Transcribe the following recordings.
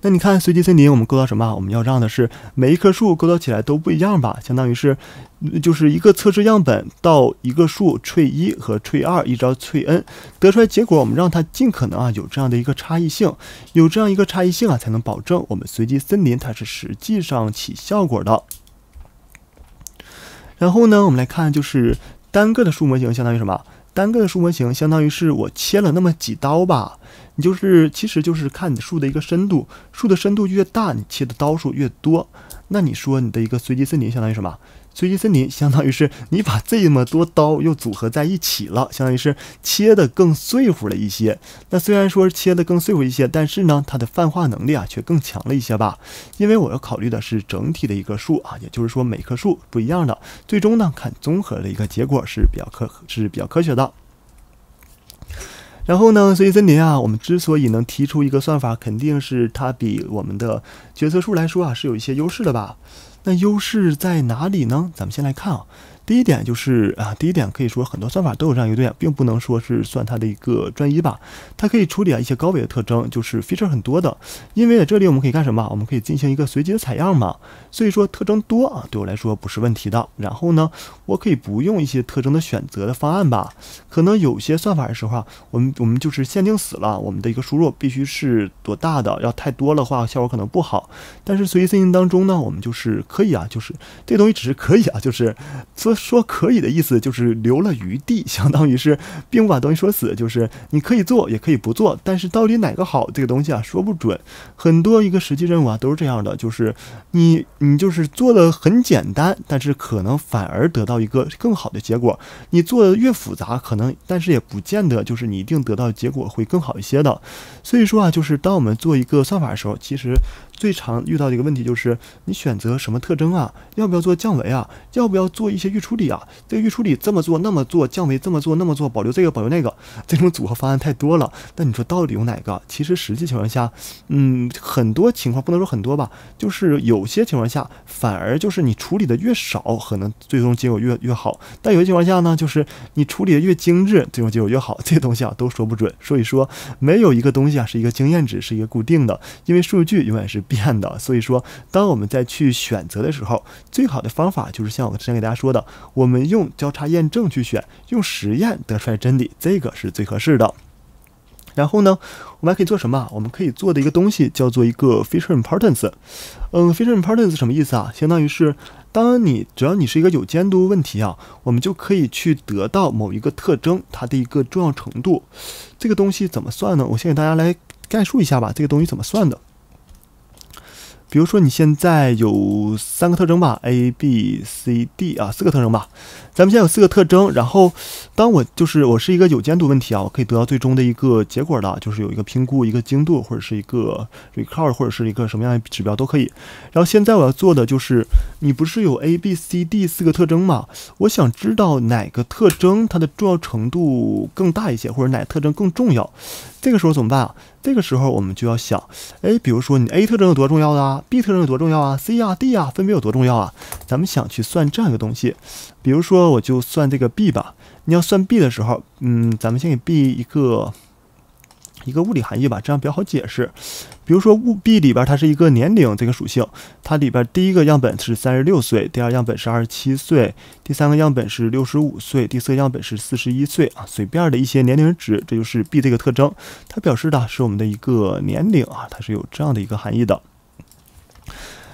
那你看随机森林，我们构造什么？我们要让的是每一棵树构造起来都不一样吧，相当于是，就是一个测试样本到一个树，tree 一和 tree 二，一直到 tree n 得出来结果，我们让它尽可能啊有这样的一个差异性，有这样一个差异性啊才能保证我们随机森林它是实际上起效果的。然后呢，我们来看就是单个的树模型相当于什么？单个的树模型，相当于是我切了那么几刀吧。你就是，其实就是看你树的一个深度，树的深度越大，你切的刀数越多。那你说你的一个随机森林相当于什么？随机森林相当于是你把这么多刀又组合在一起了，相当于是切的更碎乎了一些。那虽然说切的更碎乎一些，但是呢，它的泛化能力啊却更强了一些吧。因为我要考虑的是整体的一个树啊，也就是说每棵树不一样的，最终呢看综合的一个结果是比较科是比较科学的。然后呢，随机森林啊，我们之所以能提出一个算法，肯定是它比我们的决策树来说啊是有一些优势的吧。那优势在哪里呢？咱们先来看啊。第一点就是啊，第一点可以说很多算法都有这样一个特点，并不能说是算它的一个专一吧。它可以处理啊一些高维的特征，就是 feature 很多的。因为这里我们可以干什么？我们可以进行一个随机的采样嘛。所以说特征多啊，对我来说不是问题的。然后呢，我可以不用一些特征的选择的方案吧。可能有些算法的时候啊，我们我们就是限定死了我们的一个输入必须是多大的，要太多的话效果可能不好。但是随机森林当中呢，我们就是可以啊，就是这东西只是可以啊，就是说说可以的意思就是留了余地，相当于是并不把东西说死，就是你可以做也可以不做，但是到底哪个好这个东西啊说不准。很多一个实际任务啊都是这样的，就是你你就是做的很简单，但是可能反而得到一个更好的结果。你做的越复杂，可能但是也不见得就是你一定得到结果会更好一些的。所以说啊，就是当我们做一个算法的时候，其实。最常遇到的一个问题就是你选择什么特征啊？要不要做降维啊？要不要做一些预处理啊？这个预处理这么做那么做，降维这么做那么做，保留这个保留那个，这种组合方案太多了。那你说到底用哪个？其实实际情况下，嗯，很多情况不能说很多吧，就是有些情况下反而就是你处理的越少，可能最终结果越越好。但有些情况下呢，就是你处理的越精致，最终结果越好。这些东西啊都说不准。所以说没有一个东西啊是一个经验值，是一个固定的，因为数据永远是。变的，所以说，当我们再去选择的时候，最好的方法就是像我之前给大家说的，我们用交叉验证去选，用实验得出来真理，这个是最合适的。然后呢，我们还可以做什么？我们可以做的一个东西叫做一个 feature importance。嗯，feature importance 什么意思啊？相当于是，当你只要你是一个有监督问题啊，我们就可以去得到某一个特征它的一个重要程度。这个东西怎么算呢？我先给大家来概述一下吧，这个东西怎么算的。比如说你现在有三个特征吧，A、B、C、D 啊，四个特征吧。咱们现在有四个特征，然后当我就是我是一个有监督问题啊，我可以得到最终的一个结果的，就是有一个评估一个精度或者是一个 recall 或者是一个什么样的指标都可以。然后现在我要做的就是，你不是有 A、B、C、D 四个特征吗？我想知道哪个特征它的重要程度更大一些，或者哪个特征更重要。这个时候怎么办啊？这个时候我们就要想，哎，比如说你 A 特征有多重要啊？b 特征有多重要啊？c 呀，d 呀，分别有多重要啊？咱们想去算这样一个东西，比如说我就算这个 b 吧。你要算 b 的时候，嗯，咱们先给 b 一个一个物理含义吧，这样比较好解释。比如说物 b 里边它是一个年龄这个属性，它里边第一个样本是三十六岁，第二样本是二十七岁，第三个样本是六十五岁，第四个样本是四十一岁啊，随便的一些年龄值，这就是 b 这个特征，它表示的是我们的一个年龄啊，它是有这样的一个含义的。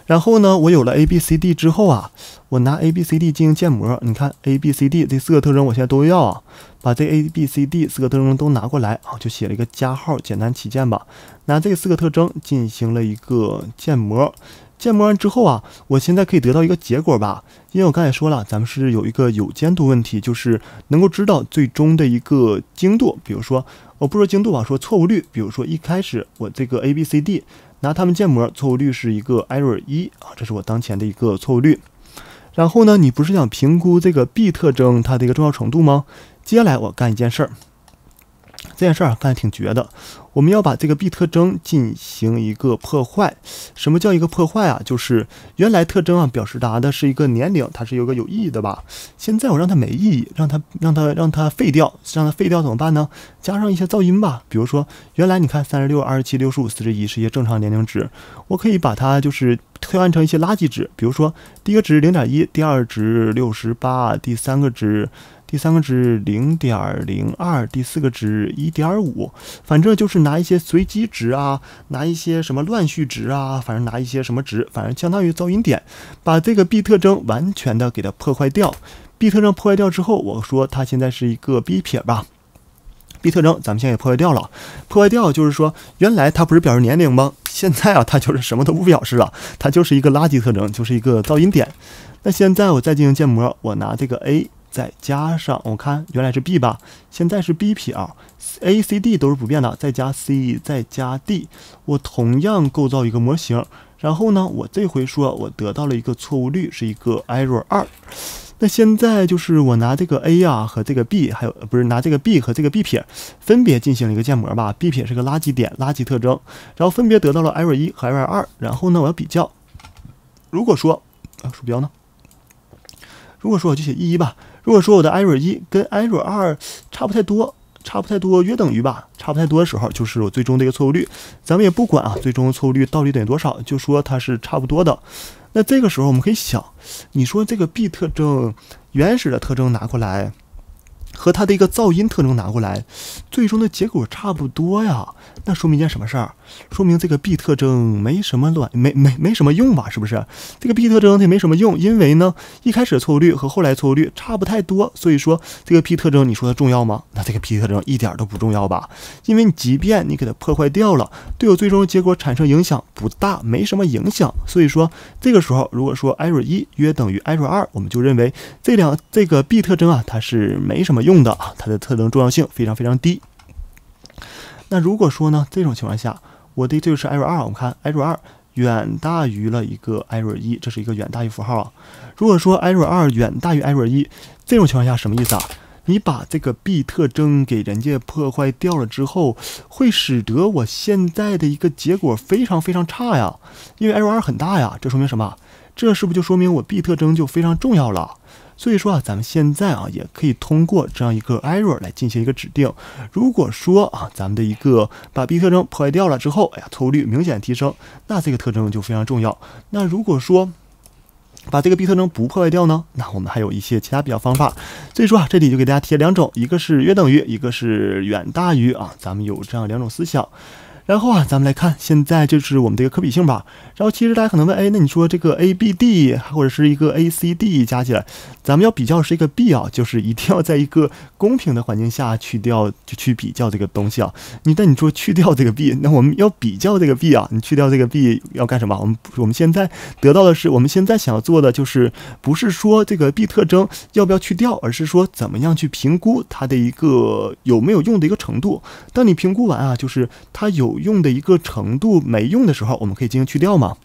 然后呢，我有了 A B C D 之后啊，我拿 A B C D 进行建模。你看 A B C D 这四个特征，我现在都要啊，把这 A B C D 四个特征都拿过来啊，就写了一个加号，简单起见吧。拿这四个特征进行了一个建模，建模完之后啊，我现在可以得到一个结果吧。因为我刚才说了，咱们是有一个有监督问题，就是能够知道最终的一个精度。比如说，我不说精度吧，说错误率。比如说一开始我这个 A B C D。拿他们建模，错误率是一个 error 一啊，这是我当前的一个错误率。然后呢，你不是想评估这个 b 特征它的一个重要程度吗？接下来我干一件事儿。这件事儿干得挺绝的。我们要把这个 B 特征进行一个破坏。什么叫一个破坏啊？就是原来特征啊，表示达的是一个年龄，它是有个有意义的吧。现在我让它没意义，让它让它让它废掉，让它废掉怎么办呢？加上一些噪音吧。比如说，原来你看三十六、二十七、六十五、四十一是一些正常年龄值，我可以把它就是替换成一些垃圾值。比如说，第一个值零点一，第二值六十八，第三个值。第三个值零点零二，第四个值一点五，反正就是拿一些随机值啊，拿一些什么乱序值啊，反正拿一些什么值，反正相当于噪音点，把这个 B 特征完全的给它破坏掉。B 特征破坏掉之后，我说它现在是一个 B 撇吧。B 特征咱们现在破坏掉了，破坏掉就是说原来它不是表示年龄吗？现在啊它就是什么都不表示了，它就是一个垃圾特征，就是一个噪音点。那现在我再进行建模，我拿这个 A。再加上我看原来是 B 吧，现在是 B 撇，A、C、D 都是不变的，再加 C，再加 D，我同样构造一个模型，然后呢，我这回说我得到了一个错误率是一个 error 二，那现在就是我拿这个 A 呀和这个 B，还有不是拿这个 B 和这个 B 撇分别进行了一个建模吧，B 撇是个垃圾点、垃圾特征，然后分别得到了 error 一和 error 二，然后呢，我要比较，如果说啊，鼠标呢？如果说我就写一吧，如果说我的 error 一跟 error 二差不太多，差不太多约等于吧，差不太多的时候，就是我最终的一个错误率，咱们也不管啊，最终错误率到底等于多少，就说它是差不多的。那这个时候我们可以想，你说这个 b 特征原始的特征拿过来。和它的一个噪音特征拿过来，最终的结果差不多呀。那说明一件什么事儿？说明这个 b 特征没什么卵，没没没什么用吧？是不是？这个 b 特征它没什么用，因为呢，一开始错误率和后来错误率差不太多，所以说这个 b 特征你说它重要吗？那这个 b 特征一点都不重要吧？因为你即便你给它破坏掉了，对我最终结果产生影响不大，没什么影响。所以说这个时候，如果说 error 一约等于 error 二，我们就认为这两这个 b 特征啊，它是没什么。用的它的特征重要性非常非常低。那如果说呢，这种情况下，我的这个是 error 二，我们看 error 二远大于了一个 error 一，这是一个远大于符号啊。如果说 error 二远大于 error 一，这种情况下什么意思啊？你把这个 b 特征给人家破坏掉了之后，会使得我现在的一个结果非常非常差呀。因为 error 二很大呀，这说明什么？这是不是就说明我 b 特征就非常重要了？所以说啊，咱们现在啊也可以通过这样一个 error 来进行一个指定。如果说啊，咱们的一个把 B 特征破坏掉了之后，哎呀，错误率明显提升，那这个特征就非常重要。那如果说把这个 B 特征不破坏掉呢，那我们还有一些其他比较方法。所以说啊，这里就给大家提两种，一个是约等于，一个是远大于啊，咱们有这样两种思想。然后啊，咱们来看，现在就是我们的一个可比性吧。然后其实大家可能问，哎，那你说这个 A B D 或者是一个 A C D 加起来，咱们要比较是一个 B 啊，就是一定要在一个公平的环境下去掉就去比较这个东西啊。你但你说去掉这个 B，那我们要比较这个 B 啊，你去掉这个 B 要干什么？我们我们现在得到的是，我们现在想要做的就是，不是说这个 B 特征要不要去掉，而是说怎么样去评估它的一个有没有用的一个程度。当你评估完啊，就是它有。用的一个程度没用的时候，我们可以进行去掉嘛。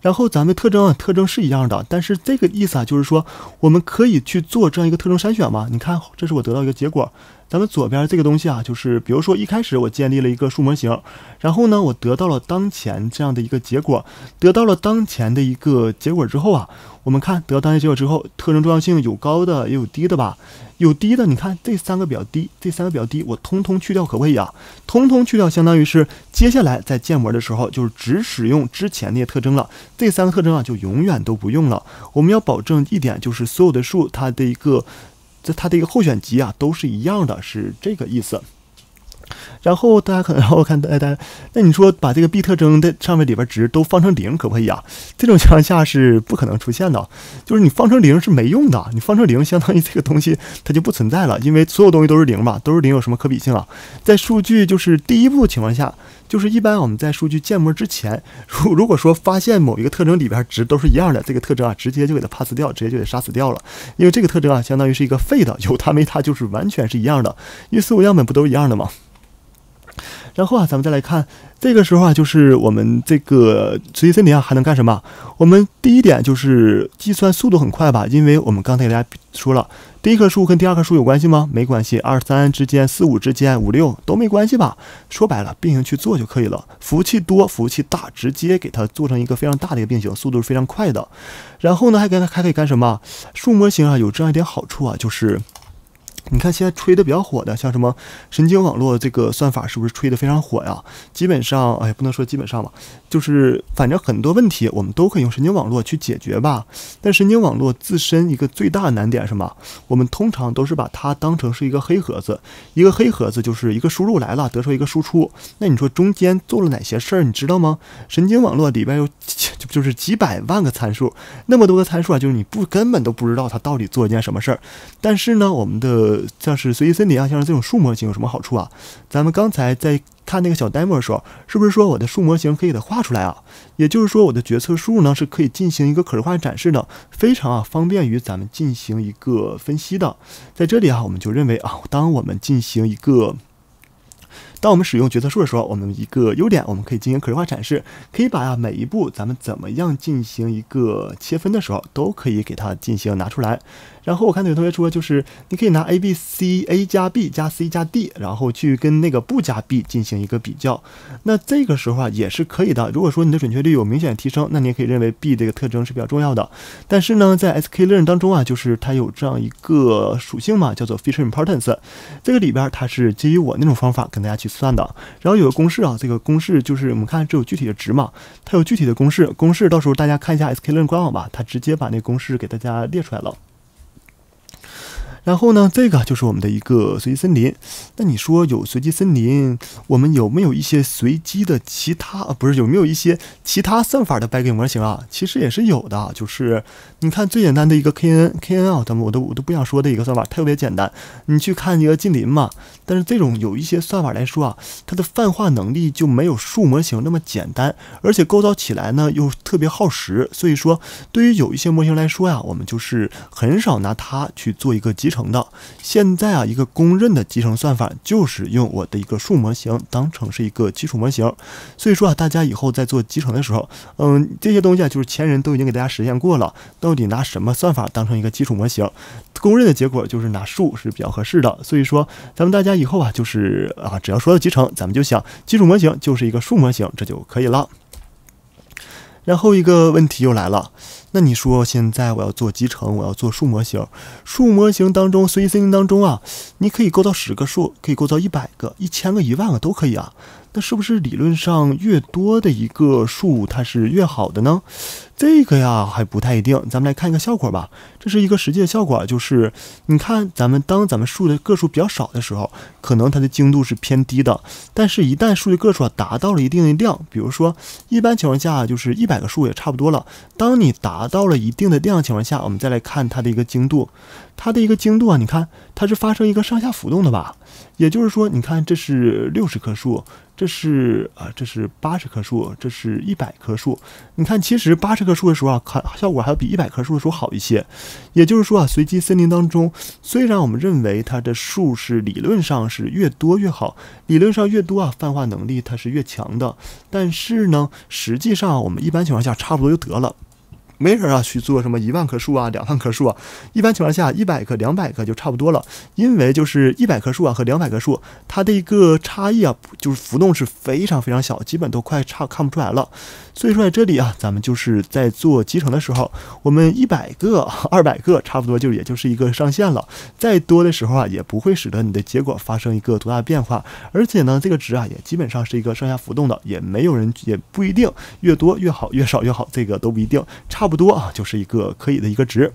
然后咱们特征啊，特征是一样的，但是这个意思啊，就是说我们可以去做这样一个特征筛选嘛。你看，这是我得到一个结果。咱们左边这个东西啊，就是比如说一开始我建立了一个数模型，然后呢，我得到了当前这样的一个结果，得到了当前的一个结果之后啊，我们看得到当前结果之后，特征重要性有高的也有低的吧，有低的，你看这三个比较低，这三个比较低，我通通去掉可不可以啊？通通去掉，相当于是接下来在建模的时候就是只使用之前那些特征了，这三个特征啊就永远都不用了。我们要保证一点，就是所有的数它的一个。这它的一个候选集啊，都是一样的，是这个意思。然后大家可能，然后看大家，那你说把这个 B 特征的上面里边值都放成零可不可以啊？这种情况下是不可能出现的，就是你放成零是没用的，你放成零相当于这个东西它就不存在了，因为所有东西都是零嘛，都是零有什么可比性啊？在数据就是第一步情况下，就是一般我们在数据建模之前，如如果说发现某一个特征里边值都是一样的，这个特征啊直接就给它 pass 掉，直接就给杀死掉了，因为这个特征啊相当于是一个废的，有它没它就是完全是一样的，因为所有样本不都是一样的吗？然后啊，咱们再来看，这个时候啊，就是我们这个随机森林啊，还能干什么？我们第一点就是计算速度很快吧，因为我们刚才给大家说了，第一棵树跟第二棵树有关系吗？没关系，二三之间、四五之间、五六都没关系吧。说白了，并行去做就可以了。服务器多，服务器大，直接给它做成一个非常大的一个并行，速度是非常快的。然后呢，还给它还可以干什么？树模型啊，有这样一点好处啊，就是。你看现在吹的比较火的，像什么神经网络这个算法，是不是吹的非常火呀？基本上，哎，不能说基本上吧，就是反正很多问题我们都可以用神经网络去解决吧。但神经网络自身一个最大的难点是么？我们通常都是把它当成是一个黑盒子，一个黑盒子就是一个输入来了得出一个输出。那你说中间做了哪些事儿，你知道吗？神经网络里边有，就是几百万个参数，那么多的参数啊，就是你不根本都不知道它到底做一件什么事儿。但是呢，我们的像是随机森林啊，像是这种树模型有什么好处啊？咱们刚才在看那个小 demo 的时候，是不是说我的树模型可以给它画出来啊？也就是说，我的决策树呢是可以进行一个可视化展示的，非常啊方便于咱们进行一个分析的。在这里啊，我们就认为啊，当我们进行一个。当我们使用决策树的时候，我们一个优点，我们可以进行可视化展示，可以把每一步咱们怎么样进行一个切分的时候，都可以给它进行拿出来。然后我看有同学说，就是你可以拿 A、B、C、A 加 B 加 C 加 D，然后去跟那个不加 B 进行一个比较，那这个时候啊也是可以的。如果说你的准确率有明显提升，那你也可以认为 B 这个特征是比较重要的。但是呢，在 SKlearn 当中啊，就是它有这样一个属性嘛，叫做 feature importance，这个里边它是基于我那种方法跟大家去。算的，然后有个公式啊，这个公式就是我们看这有具体的值嘛，它有具体的公式，公式到时候大家看一下 SK 龙官网吧，它直接把那公式给大家列出来了。然后呢，这个就是我们的一个随机森林。那你说有随机森林，我们有没有一些随机的其他啊？不是，有没有一些其他算法的 bagging 模型啊？其实也是有的。就是你看最简单的一个 k n k n 啊，咱们我都我都不想说的一个算法，特别简单。你去看一个近邻嘛。但是这种有一些算法来说啊，它的泛化能力就没有树模型那么简单，而且构造起来呢又特别耗时。所以说，对于有一些模型来说呀，我们就是很少拿它去做一个基。成的，现在啊，一个公认的集成算法就是用我的一个数模型当成是一个基础模型，所以说啊，大家以后在做集成的时候，嗯，这些东西啊，就是前人都已经给大家实现过了，到底拿什么算法当成一个基础模型，公认的结果就是拿数是比较合适的，所以说咱们大家以后啊，就是啊，只要说到集成，咱们就想基础模型就是一个数模型，这就可以了。然后一个问题又来了，那你说现在我要做集成，我要做数模型，数模型当中，随机森林当中啊，你可以构造十个数，可以构造一百个、一千个、一万个都可以啊。那是不是理论上越多的一个数，它是越好的呢？这个呀还不太一定。咱们来看一个效果吧。这是一个实际的效果，就是你看，咱们当咱们数的个数比较少的时候，可能它的精度是偏低的。但是，一旦数据个数啊达到了一定的量，比如说一般情况下就是一百个数也差不多了。当你达到了一定的量情况下，我们再来看它的一个精度，它的一个精度啊，你看它是发生一个上下浮动的吧。也就是说，你看，这是六十棵树，这是啊，这是八十棵树，这是一百棵树。你看，其实八十棵树的时候啊，效果还要比一百棵树的时候好一些。也就是说啊，随机森林当中，虽然我们认为它的树是理论上是越多越好，理论上越多啊，泛化能力它是越强的，但是呢，实际上我们一般情况下差不多就得了。没人啊去做什么一万棵树啊两万棵树啊，一般情况下一百棵两百棵就差不多了，因为就是一百棵树啊和两百棵树它的一个差异啊就是浮动是非常非常小，基本都快差看不出来了。所以说在这里啊，咱们就是在做集成的时候，我们一百个二百个差不多就也就是一个上限了，再多的时候啊也不会使得你的结果发生一个多大变化，而且呢这个值啊也基本上是一个上下浮动的，也没有人也不一定越多越好，越少越好，这个都不一定差不。不多啊，就是一个可以的一个值。